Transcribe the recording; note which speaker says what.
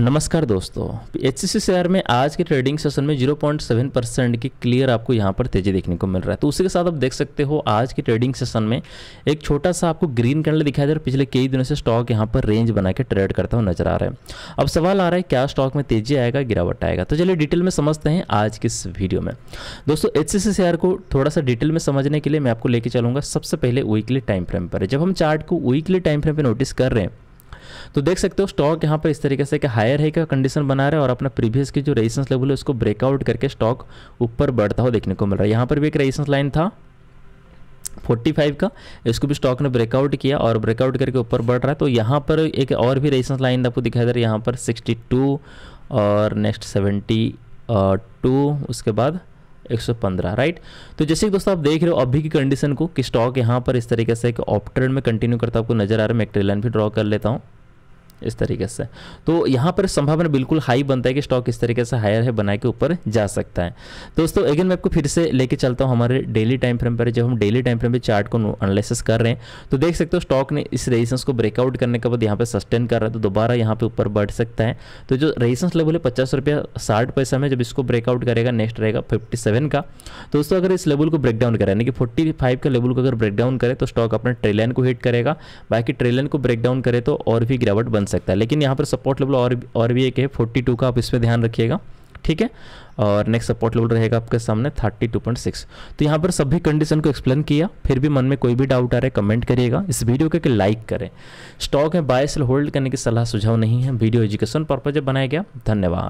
Speaker 1: नमस्कार दोस्तों H C share में आज के ट्रेडिंग सेशन में 0.7 परसेंट की क्लियर आपको यहाँ पर तेजी देखने को मिल रहा है तो उसी के साथ आप देख सकते हो आज के ट्रेडिंग सेशन में एक छोटा सा आपको ग्रीन कैंडल दिखाई दे रहा है पिछले कई दिनों से स्टॉक यहाँ पर रेंज बना के ट्रेड करता हुआ नजर आ रहा है अब सवाल आ रहा है क्या स्टॉक में तेजी आएगा गिरावट आएगा तो चलिए डिटेल में समझते हैं आज के इस वीडियो में दोस्तों एच शेयर को थोड़ा सा डिटेल में समझने के लिए मैं आपको लेके चलूँगा सबसे पहले वीकली टाइम फ्रेम पर जब हम चार्ट को वीकली टाइम फ्रेम पर नोटिस कर रहे हैं तो देख सकते हो स्टॉक यहाँ पर इस तरीके से कि हायर है का कंडीशन बना रहा है और अपना प्रीवियस की जो रेजिस्टेंस लेवल है उसको ब्रेकआउट करके स्टॉक ऊपर बढ़ता हो देखने को मिल रहा है यहाँ पर भी एक रेजिस्टेंस लाइन था 45 का इसको भी स्टॉक ने ब्रेकआउट किया और ब्रेकआउट करके ऊपर बढ़ रहा है तो यहाँ पर एक और भी रेजिस्टेंस लाइन आपको दिखाई दे रहा है यहाँ पर सिक्सटी और नेक्स्ट सेवेंटी उसके बाद 115 राइट तो जैसे कि दोस्तों आप देख रहे हो अभी की कंडीशन को कि स्टॉक यहां पर इस तरीके से एक ऑप में कंटिन्यू करता आपको नजर आ रहा है मैं एक ट्रेलाइन भी ड्रॉ कर लेता हूं इस तरीके से तो यहाँ पर संभावना बिल्कुल हाई बनता है कि स्टॉक इस तरीके से हायर है बना के ऊपर जा सकता है दोस्तों अगेन मैं आपको फिर से लेके चलता हूँ हमारे डेली टाइम फ्रेम पर जब हम डेली टाइम फ्रेम पर चार्ट को एनालिसिस कर रहे हैं तो देख सकते हो स्टॉक ने इस रेजिस्टेंस को ब्रेकआउट करने के बाद यहाँ पर सस्टेन कर रहा है तो दोबारा यहाँ पर ऊपर बढ़ सकता है तो जो रेजिस्टेंस लेवल है पचास रुपया साठ पैसा में जब इसको ब्रेकआउट करेगा नेक्स्ट रहेगा फिफ्टी का दोस्तों अगर इस लेवल को ब्रेकडाउन करें यानी कि फोर्टी का लेवल को अगर ब्रेकडाउन करें तो स्टॉक अपने ट्रेलाइन को हिट करेगा बाकी ट्रेलाइन को ब्रेकडाउन करे तो और भी गिरावट बन सकता है लेकिन यहाँ पर सपोर्ट लेवल और और भी एक है फोर्टी टू का आप इस पर ध्यान रखिएगा ठीक है और नेक्स्ट सपोर्ट लेवल रहेगा आपके सामने सिक्स तो यहाँ पर सभी कंडीशन को एक्सप्लेन किया फिर भी मन में कोई भी डाउट आ रहा है कमेंट करिएगा इस वीडियो को एक लाइक करें स्टॉक में बाय सेल होल्ड करने की सलाह सुझाव नहीं है वीडियो एजुकेशन पर्पज बनाया गया धन्यवाद